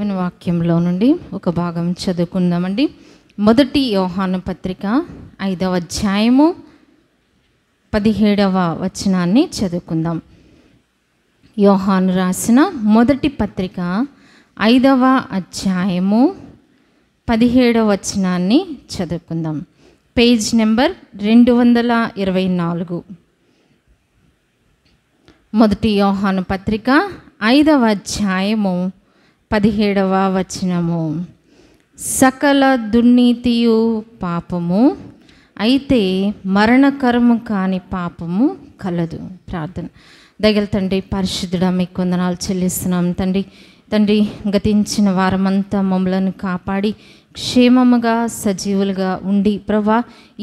దేవుని వాక్యంలో నుండి ఒక భాగం చదువుకుందామండి మొదటి యోహాను పత్రిక ఐదవ అధ్యాయము పదిహేడవ వచనాన్ని చదువుకుందాం యోహాను రాసిన మొదటి పత్రిక ఐదవ అధ్యాయము పదిహేడవ వచనాన్ని చదువుకుందాం పేజ్ నెంబర్ రెండు వందల ఇరవై నాలుగు మొదటి యోహాను పత్రిక ఐదవ అధ్యాయము పదిహేడవ వచనము సకల దుర్నీతియు పాపము అయితే మరణకరము కాని పాపము కలదు ప్రార్థన దగ్గర తండ్రి పరిశుద్ధుడ మీకు కొందనాలు చెల్లిస్తున్నాం తండ్రి తండ్రి గతించిన వారమంతా మమ్మలను కాపాడి క్షేమముగా సజీవులుగా ఉండి ప్రభా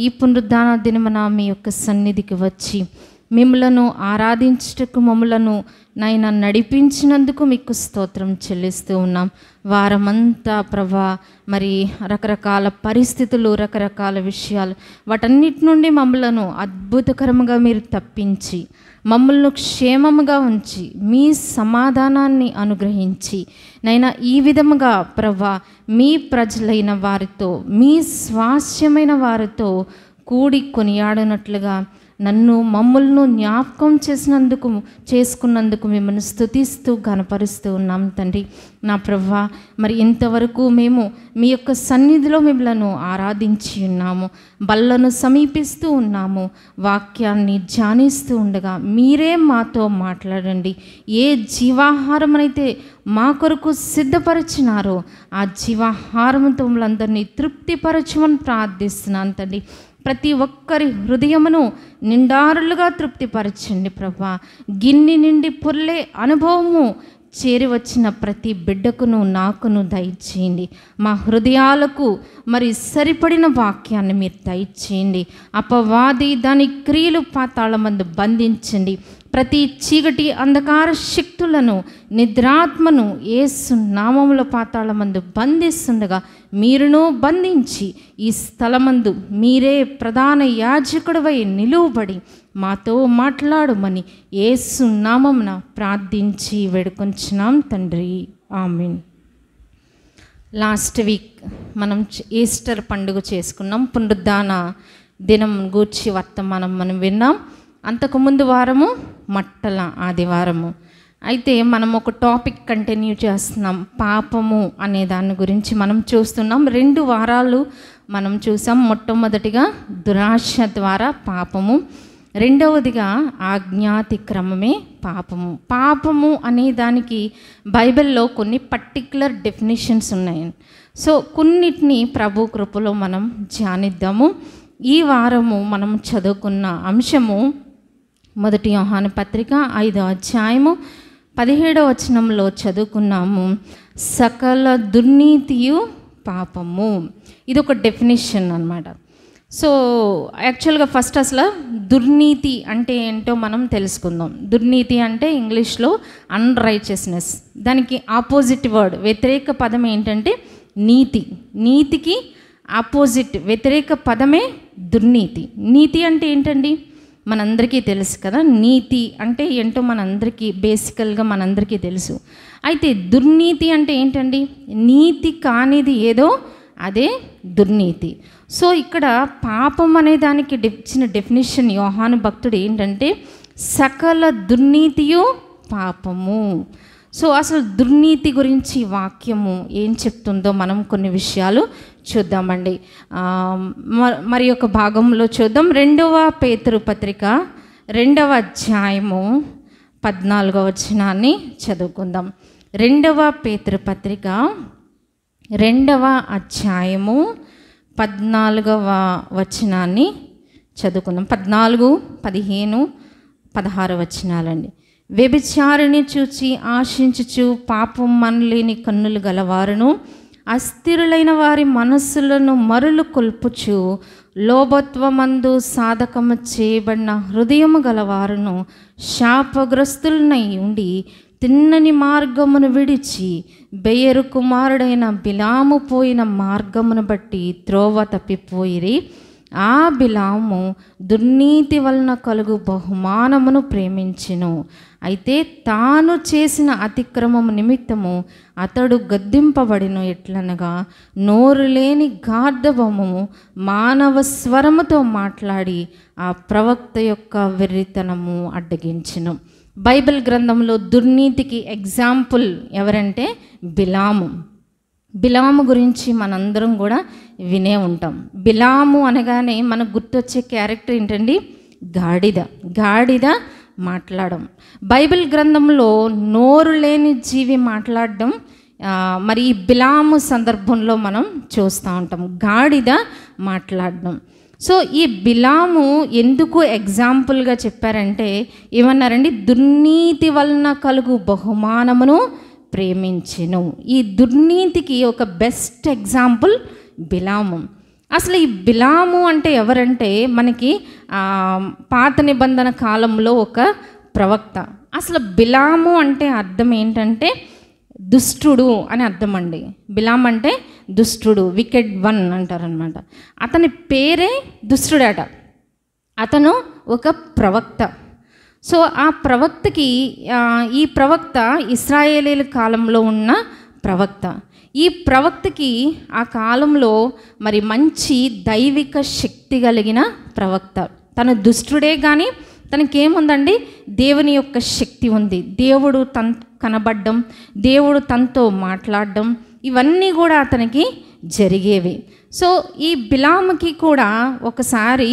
ఈ పునరుద్ధాన దినమున మీ యొక్క సన్నిధికి వచ్చి మిమ్మలను ఆరాధించుటకు మమ్మలను నాయన నడిపించినందుకు మీకు స్తోత్రం చెల్లిస్తూ ఉన్నాం వారమంతా ప్రభా మరి రకరకాల పరిస్థితులు రకరకాల విషయాలు వాటన్నిటి నుండి మమ్మలను అద్భుతకరంగా మీరు తప్పించి మమ్మల్ని క్షేమముగా ఉంచి మీ సమాధానాన్ని అనుగ్రహించి నైనా ఈ విధముగా ప్రభా మీ ప్రజలైన వారితో మీ స్వాస్యమైన వారితో కూడి కొనియాడినట్లుగా నన్ను మమ్మల్ని జ్ఞాపకం చేసినందుకు చేసుకున్నందుకు మిమ్మల్ని స్థుతిస్తూ కనపరుస్తూ ఉన్నాం తండ్రి నా ప్రభా మరి ఇంతవరకు మేము మీ యొక్క సన్నిధిలో మిమ్మలను ఆరాధించి ఉన్నాము బల్లను సమీపిస్తూ ఉన్నాము వాక్యాన్ని ధ్యానిస్తూ ఉండగా మీరే మాతో మాట్లాడండి ఏ జీవాహారం అయితే మా కొరకు సిద్ధపరిచినారో ఆ జీవాహారంతో అందరినీ తృప్తిపరచమని ప్రార్థిస్తున్నాను తండ్రి ప్రతి ఒక్కరి హృదయమును నిండారులుగా తృప్తిపరచండి ప్రభా గిన్ని నిండి పొర్లే అనుభవము చేరి వచ్చిన ప్రతి బిడ్డకును నాకును దయచేయండి మా హృదయాలకు మరి సరిపడిన వాక్యాన్ని మీరు దయచేయండి అపవాది దాని క్రియలు పాతాళ మందు బంధించండి ప్రతి చీకటి అంధకార శక్తులను నిద్రాత్మను ఏసు నామముల పాతాళ మందు బంధిస్తుండగా మీరును బంధించి ఈ స్థలమందు మీరే ప్రధాన యాజకుడవై నిలువబడి మాతో మాట్లాడమని సున్నామం ప్రార్థించి వేడుకొంచున్నాం తండ్రి ఆమెన్ లాస్ట్ వీక్ మనం ఈస్టర్ పండుగ చేసుకున్నాం పునరుద్ధాన దినం గూర్చి వర్తమానం మనం విన్నాం అంతకుముందు వారము మట్టల ఆదివారము అయితే మనం ఒక టాపిక్ కంటిన్యూ చేస్తున్నాం పాపము అనే దాని గురించి మనం చూస్తున్నాం రెండు వారాలు మనం చూసాం మొట్టమొదటిగా దురాశ ద్వారా పాపము రెండవదిగా ఆజ్ఞాతిక్రమమే పాపము పాపము అనే దానికి బైబిల్లో కొన్ని పర్టిక్యులర్ డెఫినేషన్స్ ఉన్నాయి సో కొన్నిటిని ప్రభు కృపలో మనం ధ్యానిద్దాము ఈ వారము మనం చదువుకున్న అంశము మొదటి యోహాను పత్రిక ఐదో అధ్యాయము పదిహేడవ వచనంలో చదువుకున్నాము సకల దుర్నీతియు పాపము ఇది ఒక డెఫినేషన్ అనమాట సో యాక్చువల్గా ఫస్ట్ అసలు దుర్నీతి అంటే ఏంటో మనం తెలుసుకుందాం దుర్నీతి అంటే ఇంగ్లీష్లో అన్రైచియస్నెస్ దానికి ఆపోజిట్ వర్డ్ వ్యతిరేక పదం ఏంటంటే నీతి నీతికి ఆపోజిట్ వ్యతిరేక పదమే దుర్నీతి నీతి అంటే ఏంటండి మనందరికీ తెలుసు కదా నీతి అంటే ఏంటో మనందరికీ బేసికల్గా మనందరికీ తెలుసు అయితే దుర్నీతి అంటే ఏంటండి నీతి కానిది ఏదో అదే దుర్నీతి సో ఇక్కడ పాపం అనే దానికి ఇచ్చిన డెఫినేషన్ యోహాను భక్తుడు ఏంటంటే సకల దుర్నీతియు పాపము సో అసలు దుర్నీతి గురించి వాక్యము ఏం చెప్తుందో మనం కొన్ని విషయాలు చూద్దామండి మరి ఒక భాగంలో చూద్దాం రెండవ పేతరు పత్రిక రెండవ అధ్యాయము పద్నాలుగవ వచనాన్ని చదువుకుందాం రెండవ పేతృపత్రిక రెండవ అధ్యాయము పద్నాలుగవ వచనాన్ని చదువుకుందాం పద్నాలుగు పదిహేను పదహారు వచనాలండి వ్యభిచారిని చూచి ఆశించుచు పాపం మనలేని కన్నులు గలవారును అస్థిరులైన వారి మనస్సులను మరులు కొల్పుచు లోభత్వమందు సాధకము చేయబడిన హృదయము గలవారును శాపగ్రస్తులనై ఉండి తిన్నని మార్గమును విడిచి బెయరు కుమారుడైన బిలాము పోయిన మార్గమును బట్టి త్రోవ తప్పిపోయిరి ఆ బిలాము దుర్నీతి వలన కలుగు బహుమానమును ప్రేమించెను అయితే తాను చేసిన అతిక్రమము నిమిత్తము అతడు గద్దింపబడిను ఎట్లనగా నోరు లేని గార్ధవము మానవ స్వరముతో మాట్లాడి ఆ ప్రవక్త యొక్క వెర్రితనము అడ్డగించను బైబిల్ గ్రంథంలో దుర్నీతికి ఎగ్జాంపుల్ ఎవరంటే బిలాము బిలాము గురించి మనందరం కూడా వినే ఉంటాం బిలాము అనగానే మనకు గుర్తొచ్చే క్యారెక్టర్ ఏంటండి గాడిద గాడిద మాట్లాడడం బైబిల్ గ్రంథంలో నోరు లేని జీవి మాట్లాడడం మరి ఈ బిలాము సందర్భంలో మనం చూస్తూ ఉంటాం గాడిద మాట్లాడడం సో ఈ బిలాము ఎందుకు ఎగ్జాంపుల్గా చెప్పారంటే ఏమన్నారండి దుర్నీతి వలన కలుగు బహుమానమును ప్రేమించను ఈ దుర్నీతికి ఒక బెస్ట్ ఎగ్జాంపుల్ బిలాము అసలు ఈ బిలాము అంటే ఎవరంటే మనకి పాత నిబంధన కాలంలో ఒక ప్రవక్త అసలు బిలాము అంటే అర్థం ఏంటంటే దుష్టుడు అని అర్థం అండి బిలాం అంటే దుష్టుడు వికెట్ వన్ అంటారనమాట అతని పేరే దుష్టుడట అతను ఒక ప్రవక్త సో ఆ ప్రవక్తకి ఈ ప్రవక్త ఇస్రాయేలీల కాలంలో ఉన్న ప్రవక్త ఈ ప్రవక్తకి ఆ కాలంలో మరి మంచి దైవిక శక్తి కలిగిన ప్రవక్త తను దుష్టుడే కానీ తనకేముందండి దేవుని యొక్క శక్తి ఉంది దేవుడు తన్ కనబడడం దేవుడు తనతో మాట్లాడడం ఇవన్నీ కూడా అతనికి జరిగేవి సో ఈ బిలాముకి కూడా ఒకసారి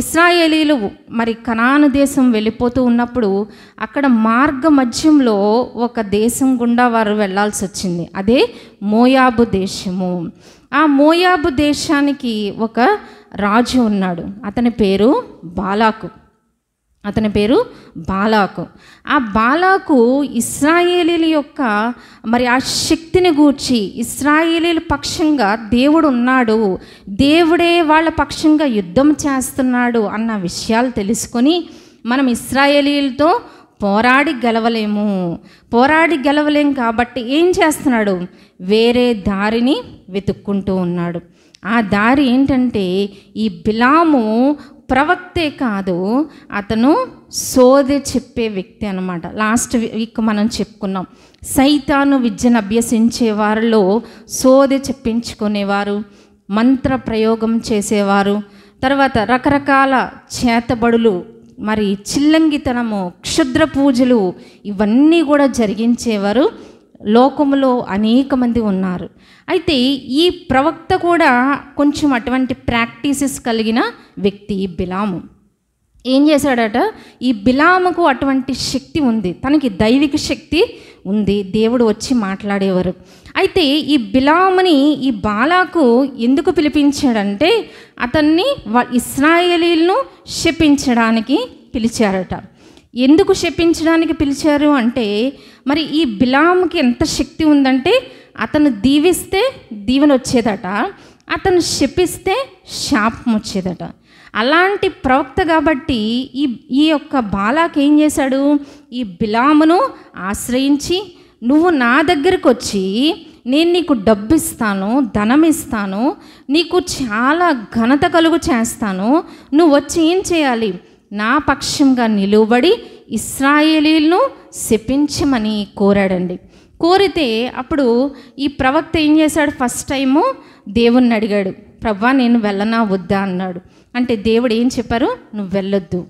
ఇస్రాయేలీలు మరి కనాను దేశం వెళ్ళిపోతూ ఉన్నప్పుడు అక్కడ మార్గ మధ్యంలో ఒక దేశం గుండా వారు వెళ్లాల్సి వచ్చింది అదే మోయాబు దేశము ఆ మోయాబు దేశానికి ఒక రాజు ఉన్నాడు అతని పేరు బాలాకు అతని పేరు బాలాకు ఆ బాలాకు ఇస్రాయేలీల యొక్క మరి ఆ శక్తిని గూర్చి ఇస్రాయేలీల పక్షంగా దేవుడు ఉన్నాడు దేవుడే వాళ్ళ పక్షంగా యుద్ధం చేస్తున్నాడు అన్న విషయాలు తెలుసుకొని మనం ఇస్రాయేలీలతో పోరాడి గెలవలేము పోరాడి గెలవలేం కాబట్టి ఏం చేస్తున్నాడు వేరే దారిని వెతుక్కుంటూ ఉన్నాడు ఆ దారి ఏంటంటే ఈ బిలాము ప్రవక్తే కాదు అతను సోది చెప్పే వ్యక్తి అనమాట లాస్ట్ వీక్ మనం చెప్పుకున్నాం సైతాను విద్యను అభ్యసించే వారిలో సోది చెప్పించుకునేవారు మంత్ర ప్రయోగం చేసేవారు తర్వాత రకరకాల చేతబడులు మరి చిల్లంగితనము క్షుద్ర పూజలు ఇవన్నీ కూడా జరిగించేవారు లోకములో అనేక మంది ఉన్నారు అయితే ఈ ప్రవక్త కూడా కొంచెం అటువంటి ప్రాక్టీసెస్ కలిగిన వ్యక్తి బిలాము ఏం చేశాడట ఈ బిలాముకు అటువంటి శక్తి ఉంది తనకి దైవిక శక్తి ఉంది దేవుడు వచ్చి మాట్లాడేవారు అయితే ఈ బిలాముని ఈ బాలాకు ఎందుకు పిలిపించాడంటే అతన్ని ఇస్రాయేలీలను శపించడానికి పిలిచారట ఎందుకు శపించడానికి పిలిచారు అంటే మరి ఈ బిలాముకి ఎంత శక్తి ఉందంటే అతను దీవిస్తే దీవెన వచ్చేదట అతను శపిస్తే శాపం వచ్చేదట అలాంటి ప్రవక్త కాబట్టి ఈ ఈ యొక్క బాలాకి ఏం చేశాడు ఈ బిలామును ఆశ్రయించి నువ్వు నా దగ్గరకు వచ్చి నేను నీకు డబ్బు ఇస్తాను ధనం ఇస్తాను నీకు చాలా ఘనత కలుగు చేస్తాను నువ్వు వచ్చి ఏం చేయాలి నా పక్షంగా నిలువబడి ఇస్రాయేలీలను శపించమని కోరాడండి కోరితే అప్పుడు ఈ ప్రవక్త ఏం చేశాడు ఫస్ట్ టైము దేవుణ్ణి అడిగాడు ప్రవ్వా నేను వెళ్ళనా వద్దా అన్నాడు అంటే దేవుడు ఏం చెప్పారు నువ్వు వెళ్ళొద్దు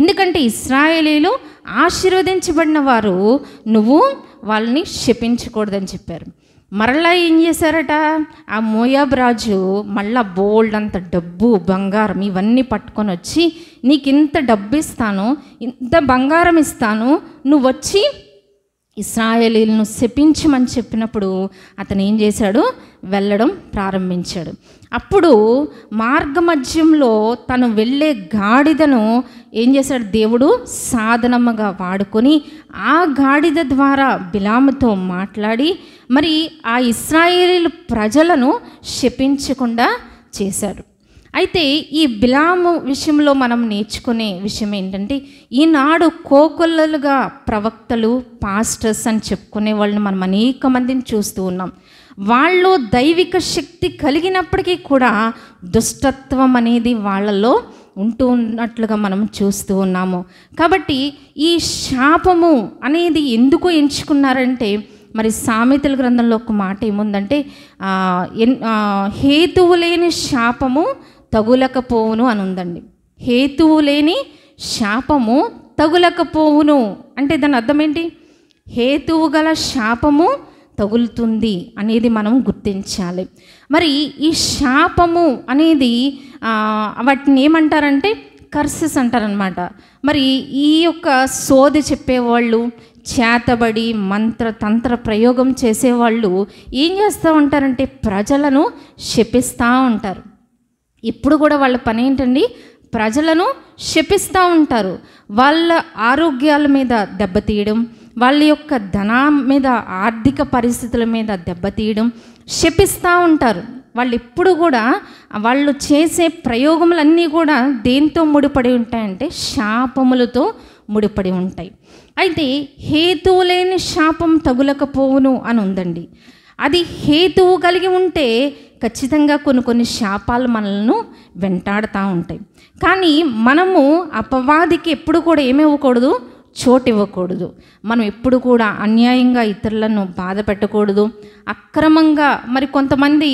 ఎందుకంటే ఇస్రాయేలీలు ఆశీర్వదించబడిన వారు నువ్వు వాళ్ళని శపించకూడదని చెప్పారు మరలా ఏం చేశారట ఆ మోయాబ్ రాజు మళ్ళా బోల్డ్ అంత డబ్బు బంగారం ఇవన్నీ పట్టుకొని వచ్చి నీకు ఇంత డబ్బు ఇస్తాను ఇంత బంగారం ఇస్తాను నువ్వు వచ్చి ఇస్రాయేలీలను శపించమని చెప్పినప్పుడు అతను ఏం చేశాడు వెళ్ళడం ప్రారంభించాడు అప్పుడు మార్గ మధ్యంలో తను వెళ్ళే గాడిదను ఏం చేశాడు దేవుడు సాధనముగా వాడుకొని ఆ గాడిద ద్వారా బిలాముతో మాట్లాడి మరి ఆ ఇస్రాయేలీలు ప్రజలను శపించకుండా చేశాడు అయితే ఈ బిలాము విషయంలో మనం నేర్చుకునే విషయం ఏంటంటే ఈనాడు కోకొల్లలుగా ప్రవక్తలు పాస్టర్స్ అని చెప్పుకునే వాళ్ళని మనం అనేక మందిని చూస్తూ ఉన్నాం వాళ్ళు దైవిక శక్తి కలిగినప్పటికీ కూడా దుష్టత్వం అనేది వాళ్ళలో ఉంటూ ఉన్నట్లుగా మనం చూస్తూ ఉన్నాము కాబట్టి ఈ శాపము అనేది ఎందుకు ఎంచుకున్నారంటే మరి సామెతల గ్రంథంలో ఒక మాట ఏముందంటే హేతువు లేని శాపము తగులకపోవును అని ఉందండి హేతువు లేని శాపము తగులకపోవును అంటే దాని అర్థం ఏంటి హేతువు గల శాపము తగులుతుంది అనేది మనం గుర్తించాలి మరి ఈ శాపము అనేది వాటిని ఏమంటారంటే కర్సెస్ అంటారనమాట మరి ఈ యొక్క సోది చెప్పేవాళ్ళు చేతబడి మంత్ర తంత్ర ప్రయోగం చేసేవాళ్ళు ఏం చేస్తూ ఉంటారంటే ప్రజలను శపిస్తూ ఉంటారు ఇప్పుడు కూడా వాళ్ళ పని ఏంటండి ప్రజలను శపిస్తూ ఉంటారు వాళ్ళ ఆరోగ్యాల మీద దెబ్బతీయడం వాళ్ళ యొక్క ధన మీద ఆర్థిక పరిస్థితుల మీద దెబ్బతీయడం శపిస్తూ ఉంటారు వాళ్ళు ఎప్పుడు కూడా వాళ్ళు చేసే ప్రయోగములన్నీ కూడా దేంతో ముడిపడి ఉంటాయంటే శాపములతో ముడిపడి ఉంటాయి అయితే హేతువు లేని శాపం తగులకపోవును అని ఉందండి అది హేతువు కలిగి ఉంటే ఖచ్చితంగా కొన్ని కొన్ని శాపాలు మనల్ని వెంటాడుతూ ఉంటాయి కానీ మనము అపవాదికి ఎప్పుడు కూడా ఏమివ్వకూడదు చోటు ఇవ్వకూడదు మనం ఎప్పుడు కూడా అన్యాయంగా ఇతరులను బాధ పెట్టకూడదు అక్రమంగా మరి కొంతమంది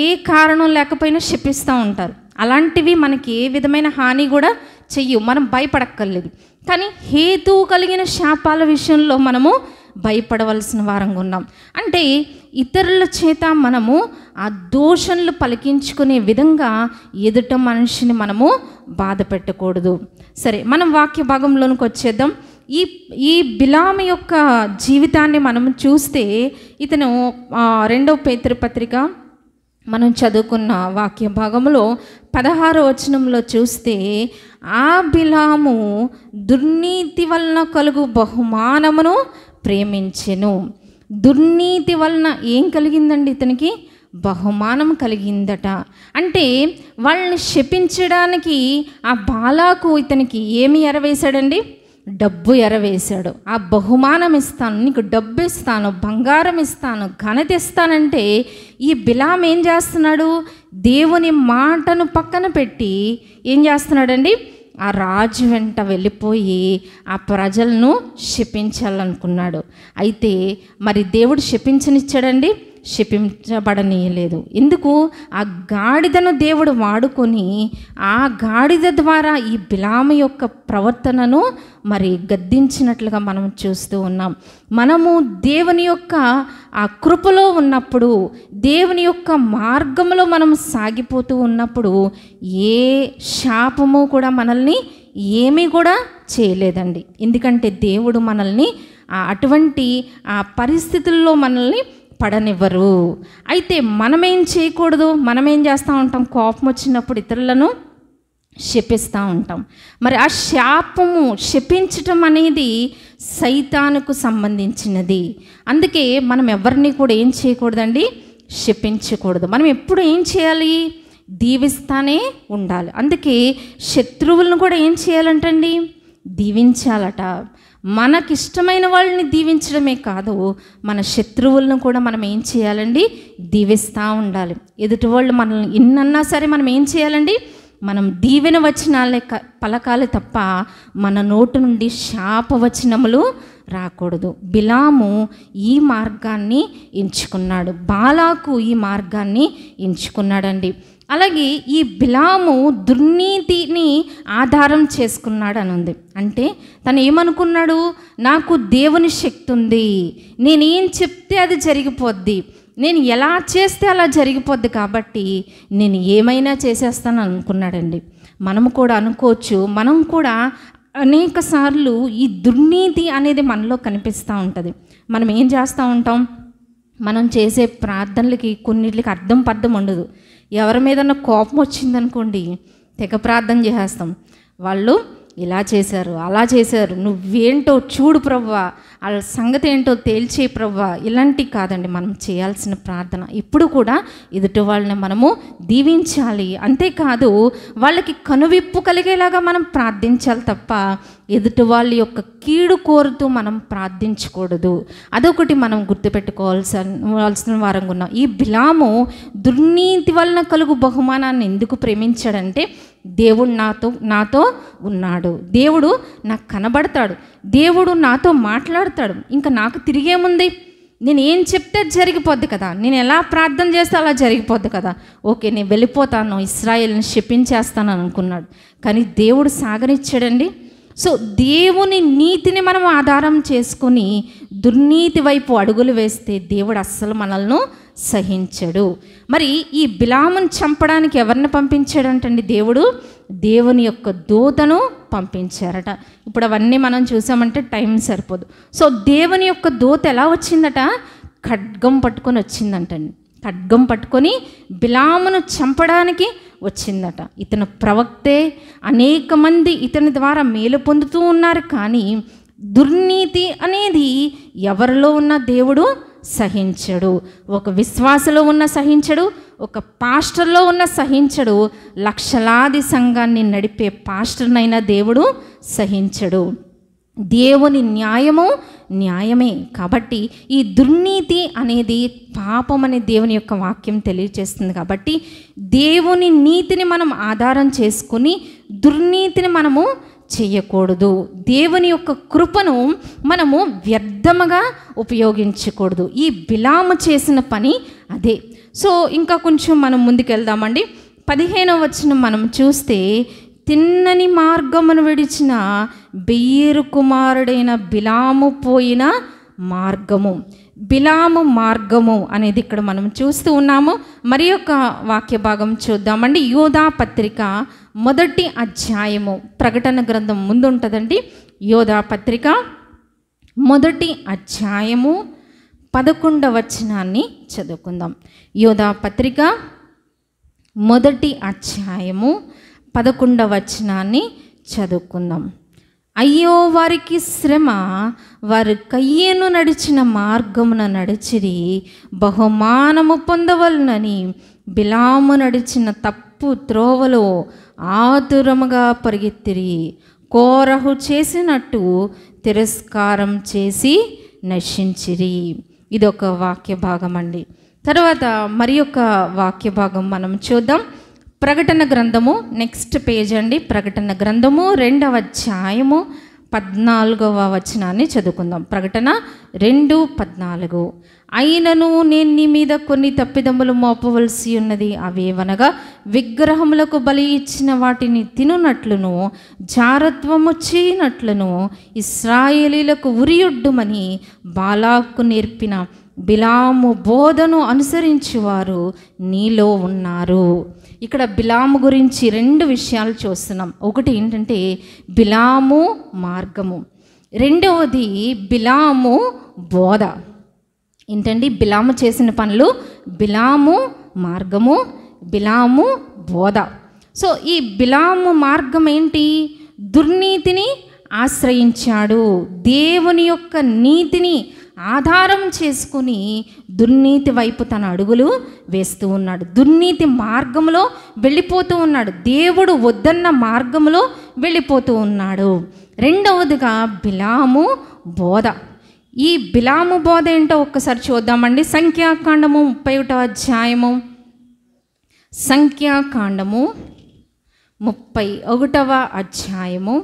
ఏ కారణం లేకపోయినా శపిస్తూ ఉంటారు అలాంటివి మనకి ఏ విధమైన హాని కూడా చెయ్యు మనం భయపడక్కర్లేదు కానీ హేతు కలిగిన శాపాల విషయంలో మనము భయపడవలసిన వారంగా ఉన్నాం అంటే ఇతరుల చేత మనము ఆ దూషణలు పలికించుకునే విధంగా ఎదుట మనిషిని మనము బాధ పెట్టకూడదు సరే మనం వాక్య భాగంలోనికి వచ్చేద్దాం ఈ ఈ బిలాం యొక్క జీవితాన్ని మనం చూస్తే ఇతను రెండవ పేతృపత్రిక మనం చదువుకున్న వాక్య భాగంలో పదహారో వచనంలో చూస్తే ఆ బిలాము దుర్నీతి వలన కలుగు బహుమానమును ప్రేమించెను దుర్నీతి వలన ఏం కలిగిందండి ఇతనికి బహుమానం కలిగిందట అంటే వాళ్ళని శపించడానికి ఆ బాలాకు ఇతనికి ఏమి ఎరవేశాడండి డబ్బు ఎరవేశాడు ఆ బహుమానం ఇస్తాను నీకు డబ్బు ఇస్తాను బంగారం ఇస్తాను ఘనత ఇస్తానంటే ఈ బిలాం ఏం చేస్తున్నాడు దేవుని మాటను పక్కన పెట్టి ఏం చేస్తున్నాడండి ఆ రాజు వెంట వెళ్ళిపోయి ఆ ప్రజలను శపించాలనుకున్నాడు అయితే మరి దేవుడు శపించనిచ్చాడండి శపించబడనీయలేదు ఎందుకు ఆ గాడిదను దేవుడు వాడుకొని ఆ గాడిద ద్వారా ఈ బిలామ యొక్క ప్రవర్తనను మరి గద్దించినట్లుగా మనం చూస్తూ ఉన్నాం మనము దేవుని యొక్క ఆ కృపలో ఉన్నప్పుడు దేవుని యొక్క మార్గంలో మనం సాగిపోతూ ఉన్నప్పుడు ఏ శాపము కూడా మనల్ని ఏమీ కూడా చేయలేదండి ఎందుకంటే దేవుడు మనల్ని అటువంటి ఆ పరిస్థితుల్లో మనల్ని పడనివ్వరు అయితే మనమేం చేయకూడదు మనమేం చేస్తూ ఉంటాం కోపం వచ్చినప్పుడు ఇతరులను శపిస్తూ ఉంటాం మరి ఆ శాపము శపించటం అనేది సైతానుకు సంబంధించినది అందుకే మనం ఎవరిని కూడా ఏం చేయకూడదండి శపించకూడదు మనం ఎప్పుడు ఏం చేయాలి దీవిస్తానే ఉండాలి అందుకే శత్రువులను కూడా ఏం చేయాలంటండి దీవించాలట మనకిష్టమైన వాళ్ళని దీవించడమే కాదు మన శత్రువులను కూడా మనం ఏం చేయాలండి దీవిస్తూ ఉండాలి ఎదుటి వాళ్ళు మనల్ని ఇన్నన్నా సరే మనం ఏం చేయాలండి మనం దీవెన వచనాలే పలకాలి తప్ప మన నోటు నుండి శాప వచనములు రాకూడదు బిలాము ఈ మార్గాన్ని ఎంచుకున్నాడు బాలాకు ఈ మార్గాన్ని ఎంచుకున్నాడండి అలాగే ఈ బిలాము దుర్నీతిని ఆధారం చేసుకున్నాడు అని ఉంది అంటే తను ఏమనుకున్నాడు నాకు దేవుని శక్తి ఉంది నేనేం చెప్తే అది జరిగిపోద్ది నేను ఎలా చేస్తే అలా జరిగిపోద్ది కాబట్టి నేను ఏమైనా చేసేస్తాను అనుకున్నాడండి మనము కూడా అనుకోవచ్చు మనం కూడా అనేక సార్లు ఈ దుర్నీతి అనేది మనలో కనిపిస్తూ ఉంటుంది మనం ఏం చేస్తూ ఉంటాం మనం చేసే ప్రార్థనలకి కొన్నిటికి అర్థం పర్థం ఉండదు ఎవరి మీదన్నా కోపం వచ్చిందనుకోండి తెగ ప్రార్థన చేసేస్తాం వాళ్ళు ఇలా చేశారు అలా చేశారు నువ్వేంటో చూడు ప్రవ్వా వాళ్ళ సంగతి ఏంటో తేల్చే ప్రవ్వా ఇలాంటి కాదండి మనం చేయాల్సిన ప్రార్థన ఇప్పుడు కూడా ఎదుటి వాళ్ళని మనము దీవించాలి అంతేకాదు వాళ్ళకి కనువిప్పు కలిగేలాగా మనం ప్రార్థించాలి తప్ప ఎదుటి వాళ్ళ యొక్క కీడు కోరుతూ మనం ప్రార్థించకూడదు అదొకటి మనం గుర్తుపెట్టుకోవాల్సిన వారంగా ఉన్నాం ఈ బిలాము దుర్నీతి వలన కలుగు బహుమానాన్ని ఎందుకు ప్రేమించాడంటే దేవుడు నాతో నాతో ఉన్నాడు దేవుడు నాకు కనబడతాడు దేవుడు నాతో మాట్లాడతాడు ఇంకా నాకు తిరిగేముంది నేను ఏం చెప్తే జరిగిపోద్ది కదా నేను ఎలా ప్రార్థన చేస్తే అలా జరిగిపోద్ది కదా ఓకే నేను వెళ్ళిపోతాను ఇస్రాయల్ని శపించేస్తాను అనుకున్నాడు కానీ దేవుడు సాగనిచ్చాడండి సో దేవుని నీతిని మనం ఆధారం చేసుకుని దుర్నీతి వైపు అడుగులు వేస్తే దేవుడు అస్సలు మనల్ని సహించడు మరి ఈ బిలామును చంపడానికి ఎవరిని పంపించాడంటండి దేవుడు దేవుని యొక్క దూతను పంపించారట ఇప్పుడు అవన్నీ మనం చూసామంటే టైం సరిపోదు సో దేవుని యొక్క దూత ఎలా వచ్చిందట ఖడ్గం పట్టుకొని వచ్చిందంటండి ఖడ్గం పట్టుకొని బిలామును చంపడానికి వచ్చిందట ఇతను ప్రవక్తే అనేక మంది ఇతని ద్వారా మేలు పొందుతూ ఉన్నారు కానీ దుర్నీతి అనేది ఎవరిలో ఉన్న దేవుడు సహించడు ఒక విశ్వాసలో ఉన్న సహించడు ఒక పాస్టర్లో ఉన్న సహించడు లక్షలాది సంఘాన్ని నడిపే పాస్టర్నైనా దేవుడు సహించడు దేవుని న్యాయము న్యాయమే కాబట్టి ఈ దుర్నీతి అనేది పాపం అనే దేవుని యొక్క వాక్యం తెలియజేస్తుంది కాబట్టి దేవుని నీతిని మనం ఆధారం చేసుకుని దుర్నీతిని మనము చేయకూడదు దేవుని యొక్క కృపను మనము వ్యర్థముగా ఉపయోగించకూడదు ఈ బిలాము చేసిన పని అదే సో ఇంకా కొంచెం మనం ముందుకెళ్దామండి పదిహేనవ వచ్చిన మనం చూస్తే తిన్నని మార్గమును విడిచిన బీరు కుమారుడైన బిలాము పోయిన మార్గము బిలాము మార్గము అనేది ఇక్కడ మనం చూస్తూ ఉన్నాము మరి ఒక వాక్య భాగం చూద్దామండి యోధా పత్రిక మొదటి అధ్యాయము ప్రకటన గ్రంథం ముందు ఉంటుందండి యోధా పత్రిక మొదటి అధ్యాయము పదకొండవ వచనాన్ని చదువుకుందాం యోధా పత్రిక మొదటి అధ్యాయము పదకొండవ వచనాన్ని చదువుకుందాం అయ్యో వారికి శ్రమ వారు కయ్యను నడిచిన మార్గమున నడిచిరి బహుమానము పొందవలనని బిలాము నడిచిన తప్పు త్రోవలో ఆతురముగా పరిగెత్తిరి కోరహు చేసినట్టు తిరస్కారం చేసి నశించిరి ఇదొక వాక్య భాగం అండి తర్వాత మరి ఒక వాక్య భాగం మనం చూద్దాం ప్రకటన గ్రంథము నెక్స్ట్ పేజ్ అండి ప్రకటన గ్రంథము రెండవ అధ్యాయము పద్నాలుగవ వచనాన్ని చదువుకుందాం ప్రకటన రెండు పద్నాలుగు అయినను నేను నీ మీద కొన్ని తప్పిదమ్ములు మోపవలసి ఉన్నది అవేవనగా విగ్రహములకు బలి ఇచ్చిన వాటిని తినునట్లును జారత్వము చేయనట్లును ఇస్రాయేలీలకు ఉరియొడ్డుమని బాలాకు నేర్పిన బిలాము బోధను వారు నీలో ఉన్నారు ఇక్కడ బిలాము గురించి రెండు విషయాలు చూస్తున్నాం ఒకటి ఏంటంటే బిలాము మార్గము రెండవది బిలాము బోధ ఏంటండి బిలాము చేసిన పనులు బిలాము మార్గము బిలాము బోధ సో ఈ బిలాము మార్గం ఏంటి దుర్నీతిని ఆశ్రయించాడు దేవుని యొక్క నీతిని ఆధారం చేసుకుని దుర్నీతి వైపు తన అడుగులు వేస్తూ ఉన్నాడు దుర్నీతి మార్గంలో వెళ్ళిపోతూ ఉన్నాడు దేవుడు వద్దన్న మార్గంలో వెళ్ళిపోతూ ఉన్నాడు రెండవదిగా బిలాము బోధ ఈ బిలాము బోధ ఏంటో ఒక్కసారి చూద్దామండి సంఖ్యాకాండము ముప్పై ఒకటో అధ్యాయము సంఖ్యాకాండము ముప్పై ఒకటవ అధ్యాయము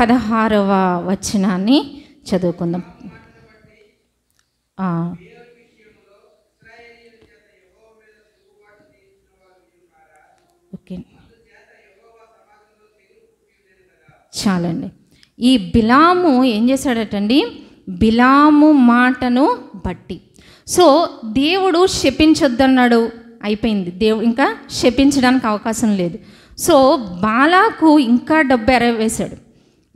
పదహారవ వచనాన్ని చదువుకుందాం ఓకే చాలండి ఈ బిలాము ఏం చేశాడటండి బిలాము మాటను బట్టి సో దేవుడు శపించొద్దన్నాడు అయిపోయింది దేవు ఇంకా శపించడానికి అవకాశం లేదు సో బాలాకు ఇంకా డబ్బు ఎరవేశాడు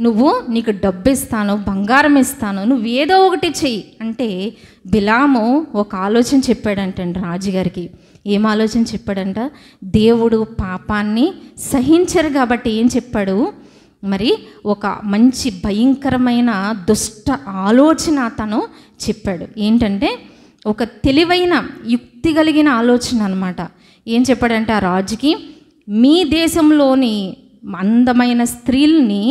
నువ్వు నీకు డబ్బు ఇస్తాను బంగారం ఇస్తాను నువ్వు ఏదో ఒకటి చెయ్యి అంటే బిలాము ఒక ఆలోచన చెప్పాడంటండి రాజుగారికి ఏం ఆలోచన చెప్పాడంట దేవుడు పాపాన్ని సహించరు కాబట్టి ఏం చెప్పాడు మరి ఒక మంచి భయంకరమైన దుష్ట ఆలోచన తను చెప్పాడు ఏంటంటే ఒక తెలివైన యుక్తి కలిగిన ఆలోచన అనమాట ఏం చెప్పాడంటే ఆ రాజుకి మీ దేశంలోని అందమైన స్త్రీల్ని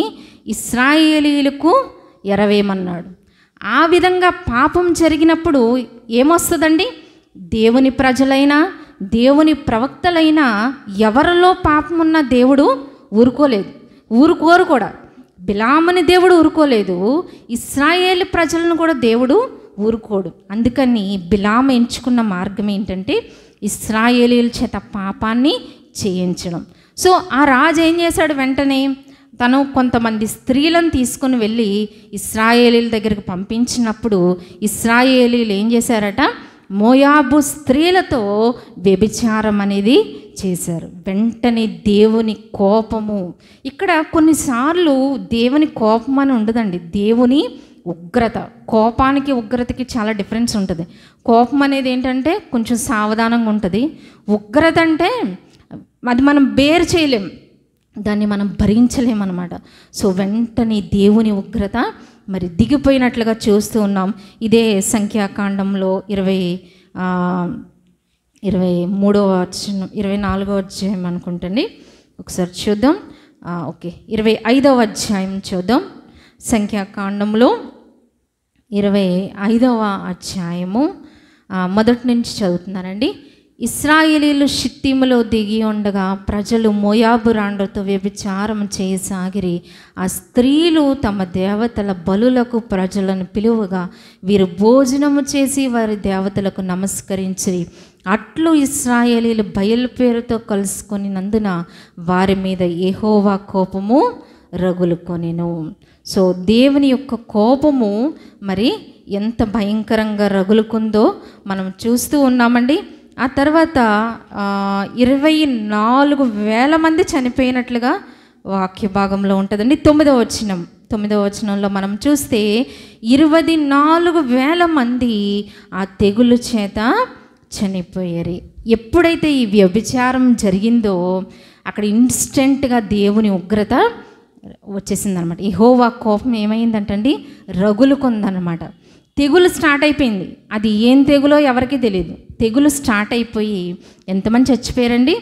ఇస్రాయేలీలకు ఎరవేమన్నాడు ఆ విధంగా పాపం జరిగినప్పుడు ఏమొస్తుందండి దేవుని ప్రజలైనా దేవుని ప్రవక్తలైనా ఎవరిలో పాపం ఉన్న దేవుడు ఊరుకోలేదు ఊరుకోరు కూడా బిలామని దేవుడు ఊరుకోలేదు ఇస్రాయేల్ ప్రజలను కూడా దేవుడు ఊరుకోడు అందుకని బిలామ ఎంచుకున్న మార్గం ఏంటంటే ఇస్రాయేలీల చేత పాపాన్ని చేయించడం సో ఆ రాజు ఏం చేశాడు వెంటనే తను కొంతమంది స్త్రీలను తీసుకుని వెళ్ళి ఇస్రాయేలీల దగ్గరకు పంపించినప్పుడు ఇస్రాయేలీలు ఏం చేశారట మోయాబు స్త్రీలతో వ్యభిచారం అనేది చేశారు వెంటనే దేవుని కోపము ఇక్కడ కొన్నిసార్లు దేవుని కోపం అని ఉండదండి దేవుని ఉగ్రత కోపానికి ఉగ్రతకి చాలా డిఫరెన్స్ ఉంటుంది కోపం అనేది ఏంటంటే కొంచెం సావధానంగా ఉంటుంది ఉగ్రత అంటే అది మనం బేర్ చేయలేం దాన్ని మనం భరించలేమన్నమాట సో వెంటనే దేవుని ఉగ్రత మరి దిగిపోయినట్లుగా చూస్తూ ఉన్నాం ఇదే సంఖ్యాకాండంలో ఇరవై ఇరవై మూడవ అధ్యాయం ఇరవై నాలుగవ అధ్యాయం అనుకుంటండి ఒకసారి చూద్దాం ఓకే ఇరవై ఐదవ అధ్యాయం చూద్దాం సంఖ్యాకాండంలో ఇరవై ఐదవ అధ్యాయము మొదటి నుంచి చదువుతున్నానండి ఇస్రాయేలీలు షిట్టిములో దిగి ఉండగా ప్రజలు మోయాబు రాండ్రతో వ్యభిచారం చేయసాగిరి ఆ స్త్రీలు తమ దేవతల బలులకు ప్రజలను పిలువగా వీరు భోజనము చేసి వారి దేవతలకు నమస్కరించి అట్లు ఇస్రాయేలీలు బయలు పేరుతో కలుసుకొనినందున వారి మీద ఏహోవా కోపము రగులుకొనిను సో దేవుని యొక్క కోపము మరి ఎంత భయంకరంగా రగులుకుందో మనం చూస్తూ ఉన్నామండి ఆ తర్వాత ఇరవై నాలుగు వేల మంది చనిపోయినట్లుగా వాక్య భాగంలో ఉంటుందండి తొమ్మిదవ వచనం తొమ్మిదవ వచనంలో మనం చూస్తే ఇరవై నాలుగు వేల మంది ఆ తెగులు చేత చనిపోయారు ఎప్పుడైతే ఈ వ్యభిచారం జరిగిందో అక్కడ ఇన్స్టెంట్గా దేవుని ఉగ్రత వచ్చేసిందనమాట ఈ హోవా కోపం ఏమైందంటండి రగులుకుందనమాట తెగులు స్టార్ట్ అయిపోయింది అది ఏం తెగులో ఎవరికీ తెలియదు తెగులు స్టార్ట్ అయిపోయి ఎంతమంది చచ్చిపోయారండి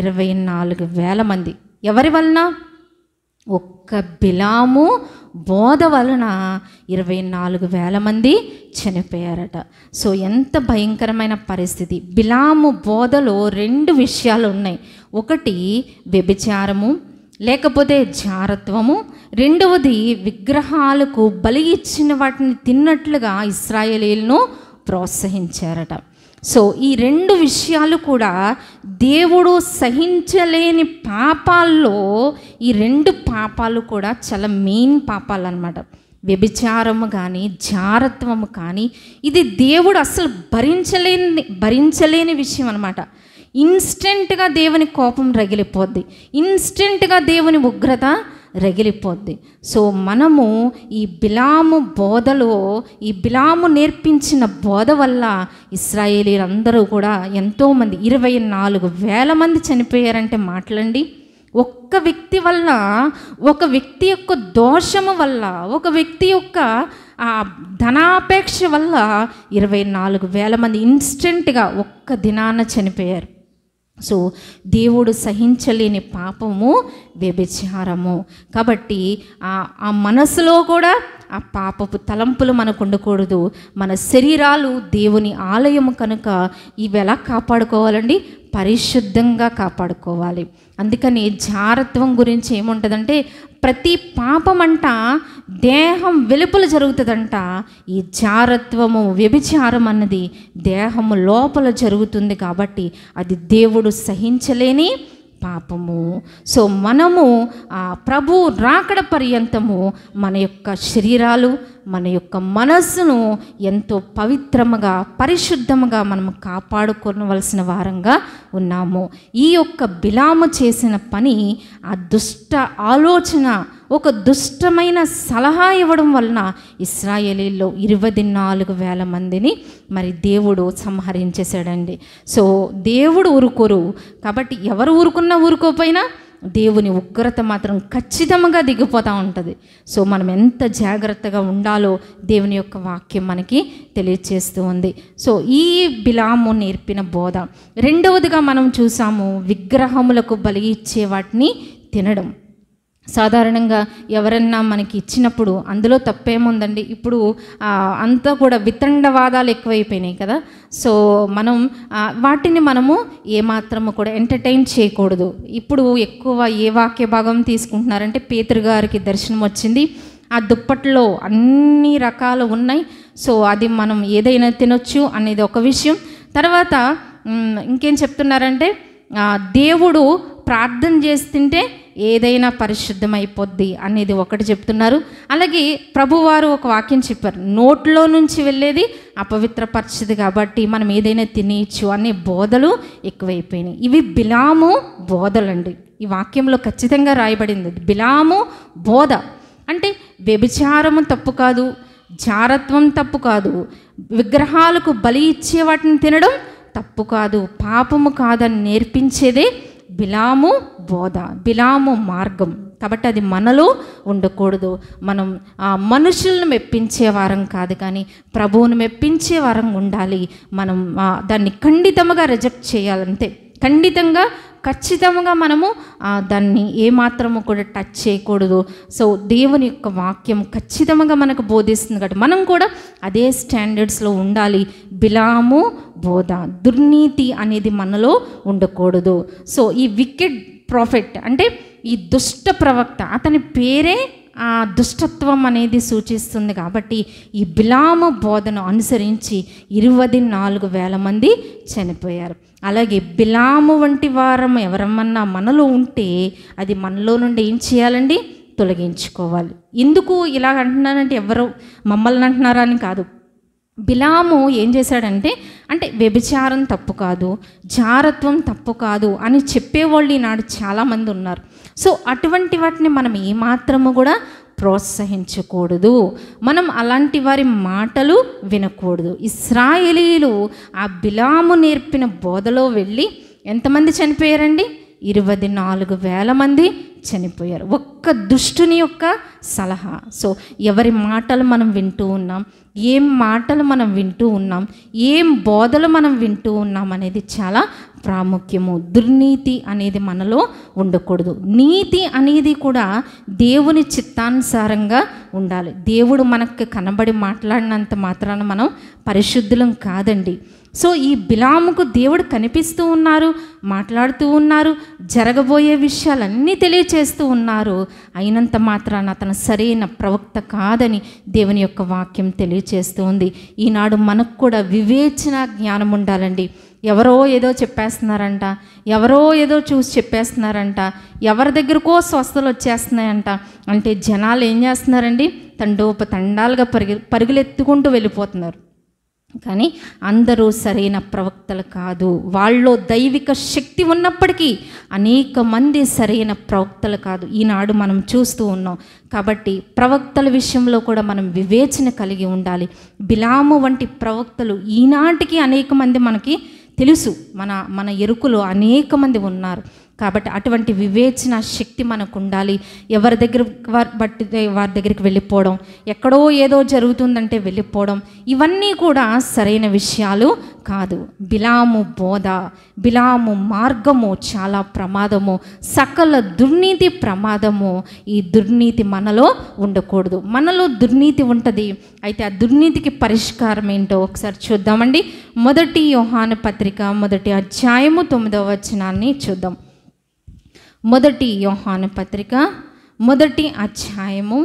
ఇరవై నాలుగు వేల మంది ఎవరి వలన ఒక్క బిలాము బోధ వలన ఇరవై నాలుగు వేల మంది చనిపోయారట సో ఎంత భయంకరమైన పరిస్థితి బిలాము బోధలో రెండు విషయాలు ఉన్నాయి ఒకటి వ్యభిచారము లేకపోతే జారత్వము రెండవది విగ్రహాలకు బలి ఇచ్చిన వాటిని తిన్నట్లుగా ఇస్రాయేలీలను ప్రోత్సహించారట సో ఈ రెండు విషయాలు కూడా దేవుడు సహించలేని పాపాల్లో ఈ రెండు పాపాలు కూడా చాలా మెయిన్ పాపాలు అనమాట వ్యభిచారము కానీ జారత్వము కానీ ఇది దేవుడు అసలు భరించలేని భరించలేని విషయం అనమాట ఇన్స్టెంట్గా దేవుని కోపం రగిలిపోద్ది ఇన్స్టెంట్గా దేవుని ఉగ్రత రగిలిపోద్ది సో మనము ఈ బిలాము బోధలో ఈ బిలాము నేర్పించిన బోధ వల్ల ఇస్రాయేలీలందరూ కూడా ఎంతోమంది ఇరవై నాలుగు వేల మంది చనిపోయారంటే మాట్లాడండి ఒక్క వ్యక్తి వల్ల ఒక వ్యక్తి యొక్క దోషము వల్ల ఒక వ్యక్తి యొక్క ఆ ధనాపేక్ష వల్ల ఇరవై నాలుగు వేల మంది ఇన్స్టెంట్గా ఒక్క దినాన చనిపోయారు సో దేవుడు సహించలేని పాపము వ్యభిచారము కాబట్టి ఆ మనసులో కూడా ఆ పాపపు తలంపులు మనకు ఉండకూడదు మన శరీరాలు దేవుని ఆలయము కనుక ఇవి ఎలా కాపాడుకోవాలండి పరిశుద్ధంగా కాపాడుకోవాలి అందుకని జారత్వం గురించి ఏముంటుందంటే ప్రతి పాపమంట దేహం వెలుపల జరుగుతుందంట ఈ జారత్వము వ్యభిచారం అన్నది దేహము లోపల జరుగుతుంది కాబట్టి అది దేవుడు సహించలేని పాపము సో మనము ప్రభు రాకడ పర్యంతము మన యొక్క శరీరాలు మన యొక్క మనస్సును ఎంతో పవిత్రముగా పరిశుద్ధముగా మనము కాపాడుకోవలసిన వారంగా ఉన్నాము ఈ యొక్క బిలాము చేసిన పని ఆ దుష్ట ఆలోచన ఒక దుష్టమైన సలహా ఇవ్వడం వలన ఇస్రాయేలీలో ఇరవై నాలుగు వేల మందిని మరి దేవుడు సంహరించేశాడండి సో దేవుడు ఊరుకోరు కాబట్టి ఎవరు ఊరుకున్నా ఊరుకోపోయినా దేవుని ఉగ్రత మాత్రం ఖచ్చితంగా దిగిపోతూ ఉంటుంది సో మనం ఎంత జాగ్రత్తగా ఉండాలో దేవుని యొక్క వాక్యం మనకి తెలియచేస్తూ ఉంది సో ఈ బిలాము నేర్పిన బోధ రెండవదిగా మనం చూసాము విగ్రహములకు బలి ఇచ్చే వాటిని తినడం సాధారణంగా ఎవరన్నా మనకి ఇచ్చినప్పుడు అందులో తప్పేముందండి ఇప్పుడు అంతా కూడా వితండవాదాలు ఎక్కువైపోయినాయి కదా సో మనం వాటిని మనము ఏమాత్రము కూడా ఎంటర్టైన్ చేయకూడదు ఇప్పుడు ఎక్కువ ఏ వాక్య భాగం తీసుకుంటున్నారంటే పేతృగారికి దర్శనం వచ్చింది ఆ దుప్పట్లో అన్ని రకాలు ఉన్నాయి సో అది మనం ఏదైనా తినొచ్చు అనేది ఒక విషయం తర్వాత ఇంకేం చెప్తున్నారంటే దేవుడు ప్రార్థన చేస్తుంటే ఏదైనా పరిశుద్ధమైపోద్ది అనేది ఒకటి చెప్తున్నారు అలాగే ప్రభువారు ఒక వాక్యం చెప్పారు నోట్లో నుంచి వెళ్ళేది పరిస్థితి కాబట్టి మనం ఏదైనా తినేయచ్చు అనే బోధలు ఎక్కువైపోయినాయి ఇవి బిలాము బోధలండి ఈ వాక్యంలో ఖచ్చితంగా రాయబడింది బిలాము బోధ అంటే వ్యభిచారము తప్పు కాదు జారత్వం తప్పు కాదు విగ్రహాలకు బలి ఇచ్చే వాటిని తినడం తప్పు కాదు పాపము కాదని నేర్పించేదే బిలాము బోధ బిలాము మార్గం కాబట్టి అది మనలో ఉండకూడదు మనం ఆ మనుషులను మెప్పించే వారం కాదు కానీ ప్రభువును మెప్పించే వారం ఉండాలి మనం దాన్ని ఖండితముగా రిజెక్ట్ చేయాలంతే ఖండితంగా ఖచ్చితంగా మనము దాన్ని ఏమాత్రము కూడా టచ్ చేయకూడదు సో దేవుని యొక్క వాక్యం ఖచ్చితంగా మనకు బోధిస్తుంది కాబట్టి మనం కూడా అదే స్టాండర్డ్స్లో ఉండాలి బిలాము బోధ దుర్నీతి అనేది మనలో ఉండకూడదు సో ఈ వికెడ్ ప్రాఫిట్ అంటే ఈ దుష్ట ప్రవక్త అతని పేరే ఆ దుష్టత్వం అనేది సూచిస్తుంది కాబట్టి ఈ బిలామ బోధను అనుసరించి ఇరవై నాలుగు వేల మంది చనిపోయారు అలాగే బిలాము వంటి వారం ఎవరమన్నా మనలో ఉంటే అది మనలో నుండి ఏం చేయాలండి తొలగించుకోవాలి ఎందుకు ఇలాగ అంటున్నానంటే ఎవరు మమ్మల్ని అంటున్నారా అని కాదు బిలాము ఏం చేశాడంటే అంటే వ్యభిచారం తప్పు కాదు జారత్వం తప్పు కాదు అని చెప్పేవాళ్ళు ఈనాడు చాలామంది ఉన్నారు సో అటువంటి వాటిని మనం ఏమాత్రము కూడా ప్రోత్సహించకూడదు మనం అలాంటి వారి మాటలు వినకూడదు ఇస్రాయేలీలు ఆ బిలాము నేర్పిన బోధలో వెళ్ళి ఎంతమంది చనిపోయారండి ఇరవై నాలుగు వేల మంది చనిపోయారు ఒక్క దుష్టుని యొక్క సలహా సో ఎవరి మాటలు మనం వింటూ ఉన్నాం ఏం మాటలు మనం వింటూ ఉన్నాం ఏం బోధలు మనం వింటూ ఉన్నాం అనేది చాలా ప్రాముఖ్యము దుర్నీతి అనేది మనలో ఉండకూడదు నీతి అనేది కూడా దేవుని చిత్తానుసారంగా ఉండాలి దేవుడు మనకు కనబడి మాట్లాడినంత మాత్రాన మనం పరిశుద్ధులం కాదండి సో ఈ బిలాముకు దేవుడు కనిపిస్తూ ఉన్నారు మాట్లాడుతూ ఉన్నారు జరగబోయే విషయాలన్నీ తెలియచేస్తూ ఉన్నారు అయినంత మాత్రాన అతను సరైన ప్రవక్త కాదని దేవుని యొక్క వాక్యం తెలియచేస్తూ ఉంది ఈనాడు మనకు కూడా వివేచన జ్ఞానం ఉండాలండి ఎవరో ఏదో చెప్పేస్తున్నారంట ఎవరో ఏదో చూసి చెప్పేస్తున్నారంట ఎవరి దగ్గరకో స్వస్థలు వచ్చేస్తున్నాయంట అంటే జనాలు ఏం చేస్తున్నారండి తండోప తండాలుగా పరుగు పరుగులెత్తుకుంటూ వెళ్ళిపోతున్నారు కానీ అందరూ సరైన ప్రవక్తలు కాదు వాళ్ళు దైవిక శక్తి ఉన్నప్పటికీ అనేక మంది సరైన ప్రవక్తలు కాదు ఈనాడు మనం చూస్తూ ఉన్నాం కాబట్టి ప్రవక్తల విషయంలో కూడా మనం వివేచన కలిగి ఉండాలి బిలాము వంటి ప్రవక్తలు ఈనాటికి అనేక మంది మనకి తెలుసు మన మన ఎరుకులో అనేక మంది ఉన్నారు కాబట్టి అటువంటి వివేచన శక్తి మనకు ఉండాలి ఎవరి దగ్గర బట్టి వారి దగ్గరికి వెళ్ళిపోవడం ఎక్కడో ఏదో జరుగుతుందంటే వెళ్ళిపోవడం ఇవన్నీ కూడా సరైన విషయాలు కాదు బిలాము బోధ బిలాము మార్గము చాలా ప్రమాదము సకల దుర్నీతి ప్రమాదము ఈ దుర్నీతి మనలో ఉండకూడదు మనలో దుర్నీతి ఉంటుంది అయితే ఆ దుర్నీతికి పరిష్కారం ఏంటో ఒకసారి చూద్దామండి మొదటి యోహాను పత్రిక మొదటి అధ్యాయము తొమ్మిదవ వచనాన్ని చూద్దాం మొదటి యోహాన పత్రిక మొదటి అధ్యాయము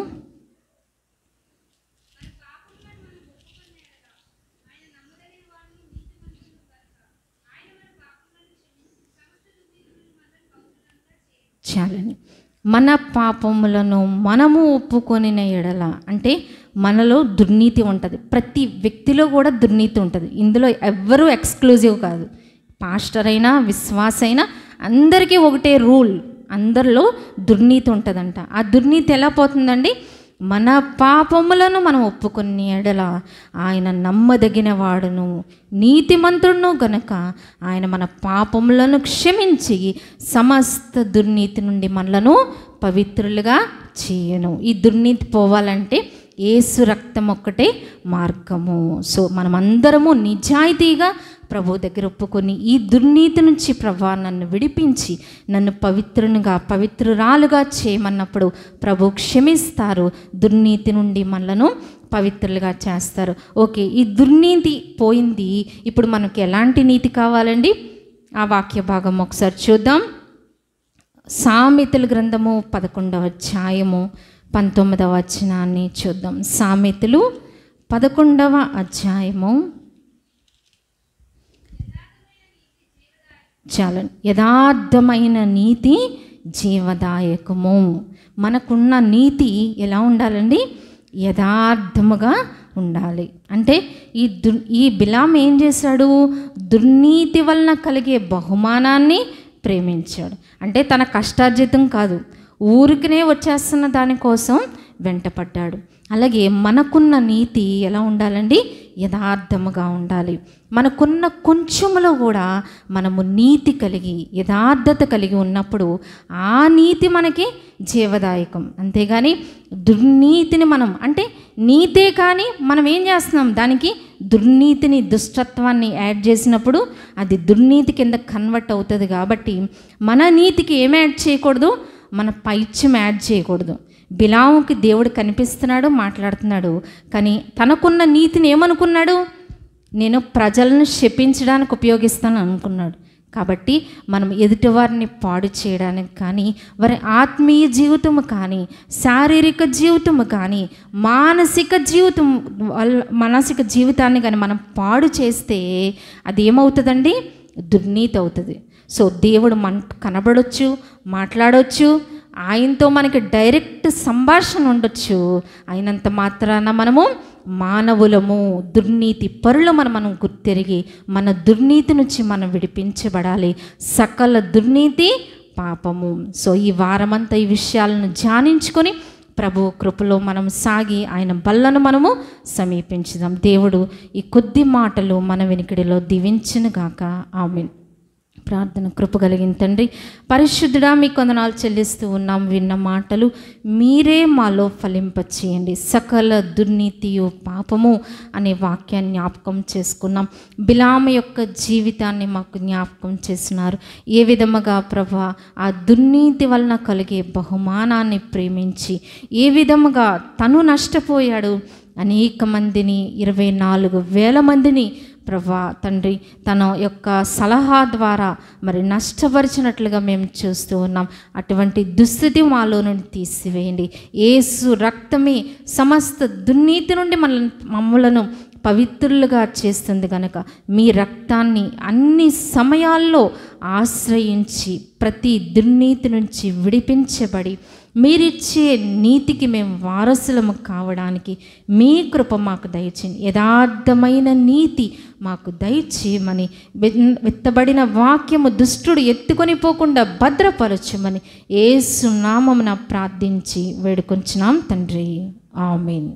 చాలని మన పాపములను మనము ఒప్పుకొని ఎడల అంటే మనలో దుర్నీతి ఉంటుంది ప్రతి వ్యక్తిలో కూడా దుర్నీతి ఉంటుంది ఇందులో ఎవ్వరూ ఎక్స్క్లూజివ్ కాదు పాస్టర్ అయినా విశ్వాసైనా అందరికీ ఒకటే రూల్ అందరిలో దుర్నీతి ఉంటుందంట ఆ దుర్నీతి ఎలా పోతుందండి మన పాపములను మనం ఒప్పుకునే ఎడల ఆయన నమ్మదగిన వాడును నీతిమంతుడును గనక ఆయన మన పాపములను క్షమించి సమస్త దుర్నీతి నుండి మనలను పవిత్రులుగా చేయను ఈ దుర్నీతి పోవాలంటే ఏసు రక్తం ఒక్కటే మార్గము సో మనమందరము నిజాయితీగా ప్రభు దగ్గర ఒప్పుకొని ఈ దుర్నీతి నుంచి ప్రభా నన్ను విడిపించి నన్ను పవిత్రునిగా పవిత్రురాలుగా చేయమన్నప్పుడు ప్రభు క్షమిస్తారు దుర్నీతి నుండి మనలను పవిత్రులుగా చేస్తారు ఓకే ఈ దుర్నీతి పోయింది ఇప్పుడు మనకు ఎలాంటి నీతి కావాలండి ఆ వాక్య భాగం ఒకసారి చూద్దాం సామెతల గ్రంథము పదకొండవ అధ్యాయము పంతొమ్మిదవ వచనాన్ని చూద్దాం సామెతలు పదకొండవ అధ్యాయము చాలు యథార్థమైన నీతి జీవదాయకము మనకున్న నీతి ఎలా ఉండాలండి యథార్థముగా ఉండాలి అంటే ఈ దు ఈ బిలాం ఏం చేశాడు దుర్నీతి వలన కలిగే బహుమానాన్ని ప్రేమించాడు అంటే తన కష్టార్జితం కాదు ఊరికినే వచ్చేస్తున్న దానికోసం వెంటపడ్డాడు అలాగే మనకున్న నీతి ఎలా ఉండాలండి యథార్థముగా ఉండాలి మనకున్న కొంచెంలో కూడా మనము నీతి కలిగి యథార్థత కలిగి ఉన్నప్పుడు ఆ నీతి మనకి జీవదాయకం అంతేగాని దుర్నీతిని మనం అంటే నీతే కానీ మనం ఏం చేస్తున్నాం దానికి దుర్నీతిని దుష్టత్వాన్ని యాడ్ చేసినప్పుడు అది దుర్నీతి కింద కన్వర్ట్ అవుతుంది కాబట్టి మన నీతికి ఏం యాడ్ చేయకూడదు మన పైచ్యం యాడ్ చేయకూడదు బిలాముకి దేవుడు కనిపిస్తున్నాడు మాట్లాడుతున్నాడు కానీ తనకున్న నీతిని ఏమనుకున్నాడు నేను ప్రజలను శపించడానికి ఉపయోగిస్తాను అనుకున్నాడు కాబట్టి మనం ఎదుటివారిని పాడు చేయడానికి కానీ వారి ఆత్మీయ జీవితము కానీ శారీరక జీవితము కానీ మానసిక జీవితం మానసిక జీవితాన్ని కానీ మనం పాడు చేస్తే అది ఏమవుతుందండి దుర్నీతి అవుతుంది సో దేవుడు మన కనబడవచ్చు మాట్లాడవచ్చు ఆయనతో మనకి డైరెక్ట్ సంభాషణ ఉండొచ్చు అయినంత మాత్రాన మనము మానవులము దుర్నీతి పరులు మనం గుర్తిరిగి మన దుర్నీతి నుంచి మనం విడిపించబడాలి సకల దుర్నీతి పాపము సో ఈ వారమంతా ఈ విషయాలను ధ్యానించుకొని ప్రభు కృపలో మనం సాగి ఆయన బల్లను మనము సమీపించుదాం దేవుడు ఈ కొద్ది మాటలు మన వెనుకడిలో దీవించునుగాక ఆమెను ప్రార్థన కృప కలిగిన తండ్రి పరిశుద్ధుడా మీ కొందనాలు చెల్లిస్తూ ఉన్నాం విన్న మాటలు మీరే మాలో ఫలింపచేయండి సకల దుర్నీతియు పాపము అనే వాక్యాన్ని జ్ఞాపకం చేసుకున్నాం బిలామ యొక్క జీవితాన్ని మాకు జ్ఞాపకం చేసినారు ఏ విధముగా ప్రభా ఆ దుర్నీతి వలన కలిగే బహుమానాన్ని ప్రేమించి ఏ విధముగా తను నష్టపోయాడు అనేక మందిని ఇరవై నాలుగు వేల మందిని ప్రభా తండ్రి తన యొక్క సలహా ద్వారా మరి నష్టపరిచినట్లుగా మేము చూస్తూ ఉన్నాం అటువంటి దుస్థితి మాలో నుండి తీసివేయండి ఏసు రక్తమే సమస్త దుర్నీతి నుండి మనల్ని మమ్మలను పవిత్రులుగా చేస్తుంది కనుక మీ రక్తాన్ని అన్ని సమయాల్లో ఆశ్రయించి ప్రతి దుర్నీతి నుంచి విడిపించబడి మీరిచ్చే నీతికి మేము వారసులము కావడానికి మీ కృప మాకు దయచేయండి యథార్థమైన నీతి మాకు దయచేయమని విత్తబడిన వాక్యము దుష్టుడు ఎత్తుకొని పోకుండా భద్రపరచమని ఏ సునామమున ప్రార్థించి వేడుకొంచున్నాం తండ్రి ఆమెను